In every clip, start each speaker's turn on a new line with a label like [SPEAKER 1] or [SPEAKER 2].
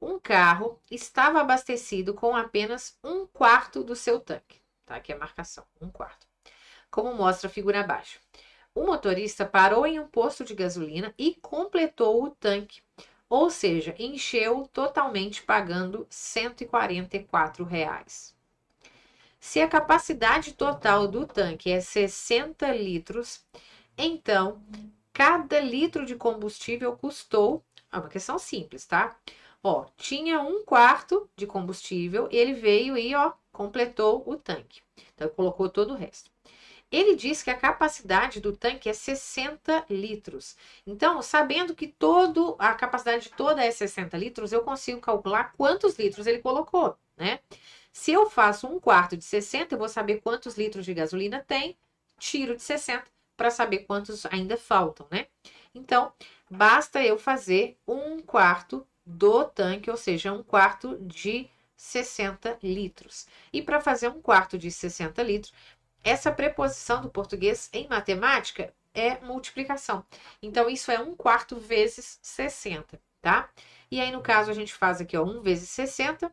[SPEAKER 1] um carro estava abastecido com apenas um quarto do seu tanque. Tá? Aqui é a marcação, um quarto. Como mostra a figura abaixo. O motorista parou em um posto de gasolina e completou o tanque, ou seja, encheu totalmente pagando R$ reais. Se a capacidade total do tanque é 60 litros, então cada litro de combustível custou, é uma questão simples, tá? Ó, tinha um quarto de combustível, ele veio e, ó, completou o tanque. Então, colocou todo o resto. Ele diz que a capacidade do tanque é 60 litros. Então, sabendo que todo, a capacidade toda é 60 litros, eu consigo calcular quantos litros ele colocou, né? Se eu faço um quarto de 60, eu vou saber quantos litros de gasolina tem, tiro de 60 para saber quantos ainda faltam, né? Então, basta eu fazer um quarto do tanque, ou seja, um quarto de 60 litros. E para fazer um quarto de 60 litros, essa preposição do português em matemática é multiplicação. Então, isso é um quarto vezes 60, tá? E aí, no caso, a gente faz aqui, ó, 1 vezes 60,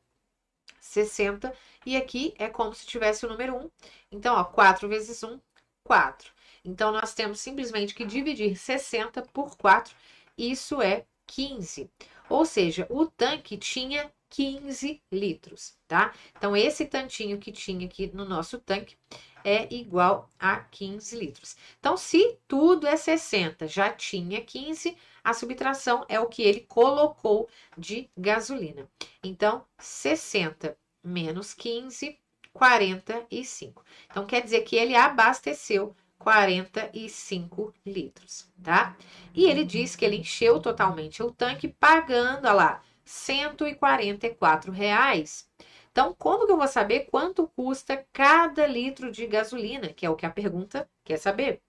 [SPEAKER 1] 60. E aqui é como se tivesse o número 1. Então, ó, 4 vezes 1, 4. Então, nós temos simplesmente que dividir 60 por 4. Isso é 15. Ou seja, o tanque tinha 15 litros, tá? Então, esse tantinho que tinha aqui no nosso tanque é igual a 15 litros. Então, se tudo é 60, já tinha 15, a subtração é o que ele colocou de gasolina. Então, 60 menos 15, 45. Então, quer dizer que ele abasteceu 45 litros, tá? E ele diz que ele encheu totalmente o tanque pagando, olha lá, 144 reais. Então, como que eu vou saber quanto custa cada litro de gasolina, que é o que a pergunta quer saber?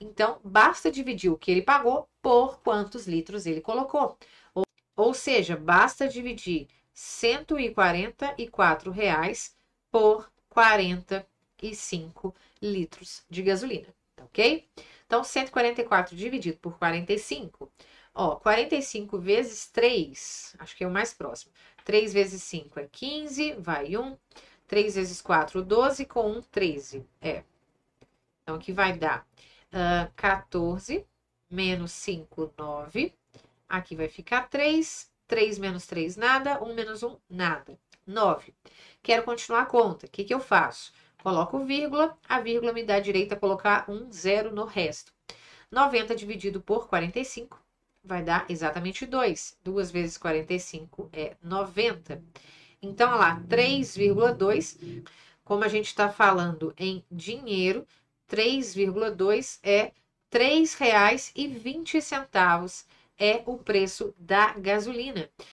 [SPEAKER 1] Então, basta dividir o que ele pagou por quantos litros ele colocou. Ou, ou seja, basta dividir 144 reais por 45 litros de gasolina tá ok? Então, 144 dividido por 45, ó, 45 vezes 3, acho que é o mais próximo. 3 vezes 5 é 15, vai 1. 3 vezes 4, 12, com 1, 13. É. Então, aqui vai dar uh, 14 menos 5, 9. Aqui vai ficar 3. 3 menos 3, nada. 1 menos 1, nada. 9. Quero continuar a conta. O que, que eu faço? Coloco vírgula, a vírgula me dá direito a colocar um zero no resto. 90 dividido por 45 vai dar exatamente 2. 2 vezes 45 é 90. Então, olha lá, 3,2, como a gente está falando em dinheiro, 3,2 é R$ 3,20 é o preço da gasolina.